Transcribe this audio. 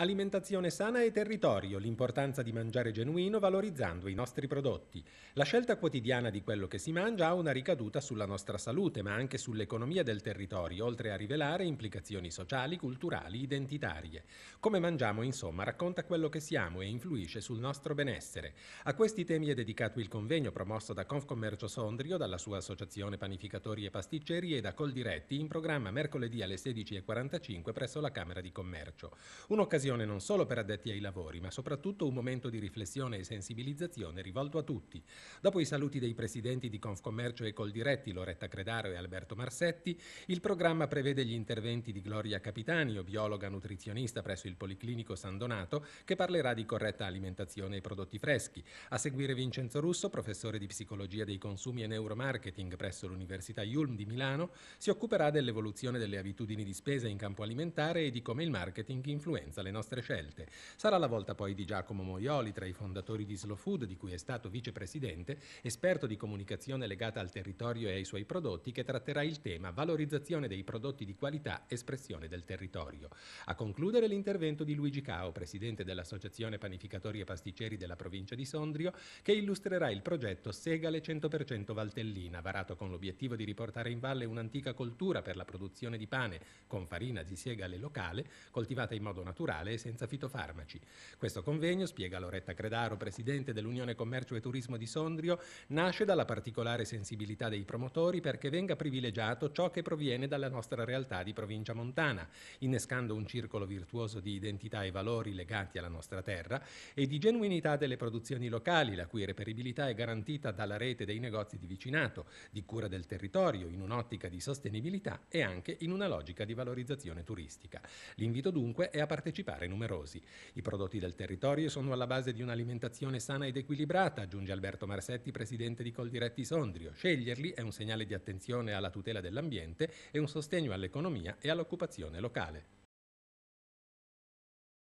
Alimentazione sana e territorio, l'importanza di mangiare genuino valorizzando i nostri prodotti. La scelta quotidiana di quello che si mangia ha una ricaduta sulla nostra salute, ma anche sull'economia del territorio, oltre a rivelare implicazioni sociali, culturali, identitarie. Come mangiamo, insomma, racconta quello che siamo e influisce sul nostro benessere. A questi temi è dedicato il convegno promosso da Confcommercio Sondrio, dalla sua associazione Panificatori e Pasticceri e da Coldiretti, in programma mercoledì alle 16.45 presso la Camera di Commercio. Un'occasione un'occasione non solo per addetti ai lavori, ma soprattutto un momento di riflessione e sensibilizzazione rivolto a tutti. Dopo i saluti dei presidenti di Confcommercio e Coldiretti, Loretta Credaro e Alberto Marsetti, il programma prevede gli interventi di Gloria Capitanio, biologa nutrizionista presso il Policlinico San Donato, che parlerà di corretta alimentazione e prodotti freschi. A seguire Vincenzo Russo, professore di psicologia dei consumi e neuromarketing presso l'Università Ulm di Milano, si occuperà dell'evoluzione delle abitudini di spesa in campo alimentare e di come il marketing influenza le nostre nostre scelte. Sarà la volta poi di Giacomo Moioli, tra i fondatori di Slow Food, di cui è stato vicepresidente, esperto di comunicazione legata al territorio e ai suoi prodotti, che tratterà il tema valorizzazione dei prodotti di qualità, espressione del territorio. A concludere l'intervento di Luigi Cao, presidente dell'Associazione Panificatori e Pasticceri della provincia di Sondrio, che illustrerà il progetto Segale 100% Valtellina, varato con l'obiettivo di riportare in valle un'antica coltura per la produzione di pane con farina di segale locale, coltivata in modo naturale naturale e senza fitofarmaci. Questo convegno, spiega Loretta Credaro, presidente dell'Unione Commercio e Turismo di Sondrio, nasce dalla particolare sensibilità dei promotori perché venga privilegiato ciò che proviene dalla nostra realtà di provincia montana, innescando un circolo virtuoso di identità e valori legati alla nostra terra e di genuinità delle produzioni locali, la cui reperibilità è garantita dalla rete dei negozi di vicinato, di cura del territorio, in un'ottica di sostenibilità e anche in una logica di valorizzazione turistica. L'invito dunque è a partecipare alimentare numerosi. I prodotti del territorio sono alla base di un'alimentazione sana ed equilibrata, aggiunge Alberto Marsetti, presidente di Coldiretti Sondrio. Sceglierli è un segnale di attenzione alla tutela dell'ambiente e un sostegno all'economia e all'occupazione locale.